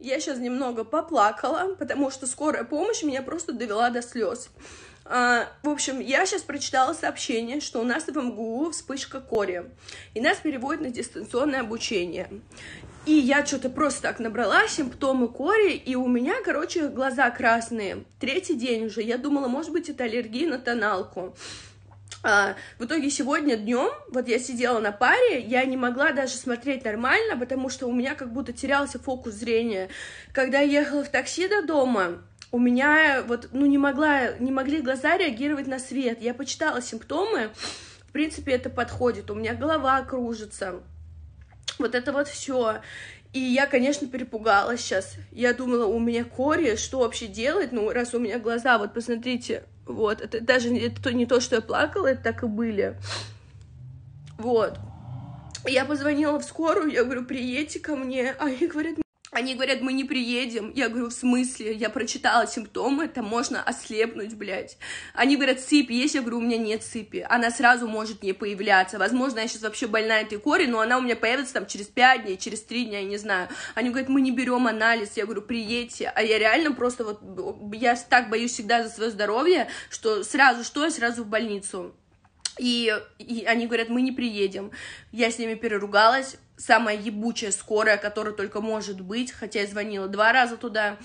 Я сейчас немного поплакала, потому что скорая помощь меня просто довела до слез. А, в общем, я сейчас прочитала сообщение, что у нас в МГУ вспышка кори, и нас переводят на дистанционное обучение. И я что-то просто так набрала симптомы кори, и у меня, короче, глаза красные. Третий день уже. Я думала, может быть, это аллергия на тоналку. А, в итоге сегодня днем, вот я сидела на паре, я не могла даже смотреть нормально, потому что у меня как будто терялся фокус зрения. Когда я ехала в такси до дома, у меня вот, ну, не могла, не могли глаза реагировать на свет. Я почитала симптомы, в принципе, это подходит. У меня голова кружится, вот это вот все. И я, конечно, перепугалась сейчас. Я думала, у меня кори, что вообще делать? Ну, раз у меня глаза, вот посмотрите, вот, это даже это не то, что я плакала, это так и были. Вот. Я позвонила в скорую, я говорю, приедьте ко мне. А они говорят, они говорят, мы не приедем. Я говорю, в смысле? Я прочитала симптомы, это можно ослепнуть, блядь. Они говорят, сыпь есть? Я говорю, у меня нет сыпи. Она сразу может не появляться. Возможно, я сейчас вообще больна этой кори, но она у меня появится там через 5 дней, через 3 дня, я не знаю. Они говорят, мы не берем анализ. Я говорю, приедьте. А я реально просто вот, я так боюсь всегда за свое здоровье, что сразу что, я сразу в больницу. И, и они говорят, мы не приедем. Я с ними переругалась. Самая ебучая скорая, которая только может быть. Хотя я звонила два раза туда.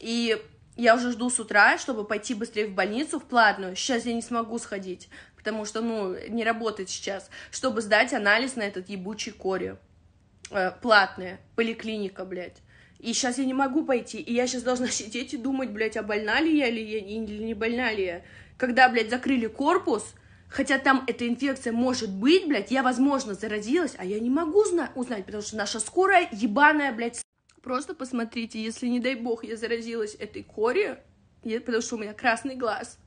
И я уже жду с утра, чтобы пойти быстрее в больницу, в платную. Сейчас я не смогу сходить, потому что, ну, не работает сейчас. Чтобы сдать анализ на этот ебучий коре. Э, платная. Поликлиника, блядь. И сейчас я не могу пойти. И я сейчас должна сидеть и думать, блядь, а больна ли я или, я, или не больна ли я. Когда, блядь, закрыли корпус, Хотя там эта инфекция может быть, блядь, я, возможно, заразилась, а я не могу узнать, потому что наша скорая ебаная, блядь. Просто посмотрите, если, не дай бог, я заразилась этой кори, я, потому что у меня красный глаз.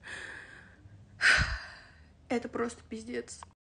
Это просто пиздец.